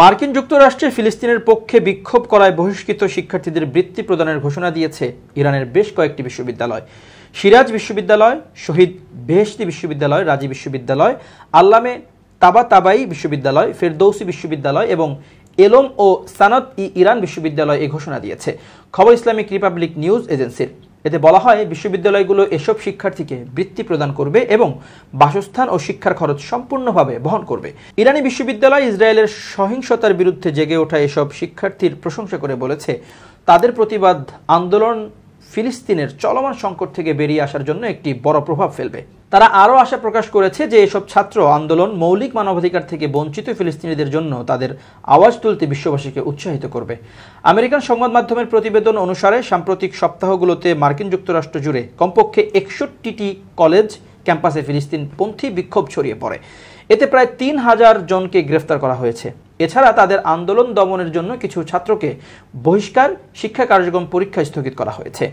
মার্কিন যুক্তরাষ্ট্রে ফিলিস্তিনের পক্ষে বিক্ষোভ করায় বহিষ্কৃত শিক্ষার্থীদের বৃত্তি প্রদানের ঘোষণা দিয়েছে ইরানের বেশ কয়েকটি বিশ্ববিদ্যালয় সিরাজ বিশ্ববিদ্যালয় শহীদ বেহেস্তি বিশ্ববিদ্যালয় রাজি বিশ্ববিদ্যালয় আল্লামে তাবা তাবাই বিশ্ববিদ্যালয় ফেরদৌসি বিশ্ববিদ্যালয় এবং এলম ও সানত ই ইরান বিশ্ববিদ্যালয় এ ঘোষণা দিয়েছে খবর ইসলামিক রিপাবলিক নিউজ এজেন্সির এতে বলা হয় বিশ্ববিদ্যালয়গুলো এসব শিক্ষার্থীকে বৃত্তি প্রদান করবে এবং বাসস্থান ও শিক্ষার খরচ সম্পূর্ণভাবে বহন করবে ইরানি বিশ্ববিদ্যালয় ইসরায়েলের সহিংসতার বিরুদ্ধে জেগে ওঠা এসব শিক্ষার্থীর প্রশংসা করে বলেছে তাদের প্রতিবাদ আন্দোলন ফিলিস্তিনের চলমান সংকট থেকে বেরিয়ে আসার জন্য একটি বড় প্রভাব ফেলবে তারা আরও আশা প্রকাশ করেছে যে এসব ছাত্র আন্দোলন মৌলিক মানবাধিকার থেকে বঞ্চিত ফিলিস্তিনিদের জন্য তাদের আওয়াজ তুলতে বিশ্ববাসীকে উৎসাহিত করবে আমেরিকান সংবাদ মাধ্যমের প্রতিবেদন অনুসারে সাম্প্রতিক সপ্তাহগুলোতে মার্কিন যুক্তরাষ্ট্র জুড়ে কমপক্ষে একষট্টিটি কলেজ ক্যাম্পাসে ফিলিস্তিনপন্থী বিক্ষোভ ছড়িয়ে পড়ে এতে প্রায় তিন হাজার জনকে গ্রেফতার করা হয়েছে এছাড়া তাদের আন্দোলন দমনের জন্য কিছু ছাত্রকে বহিষ্কার শিক্ষা কার্যক্রম পরীক্ষা স্থগিত করা হয়েছে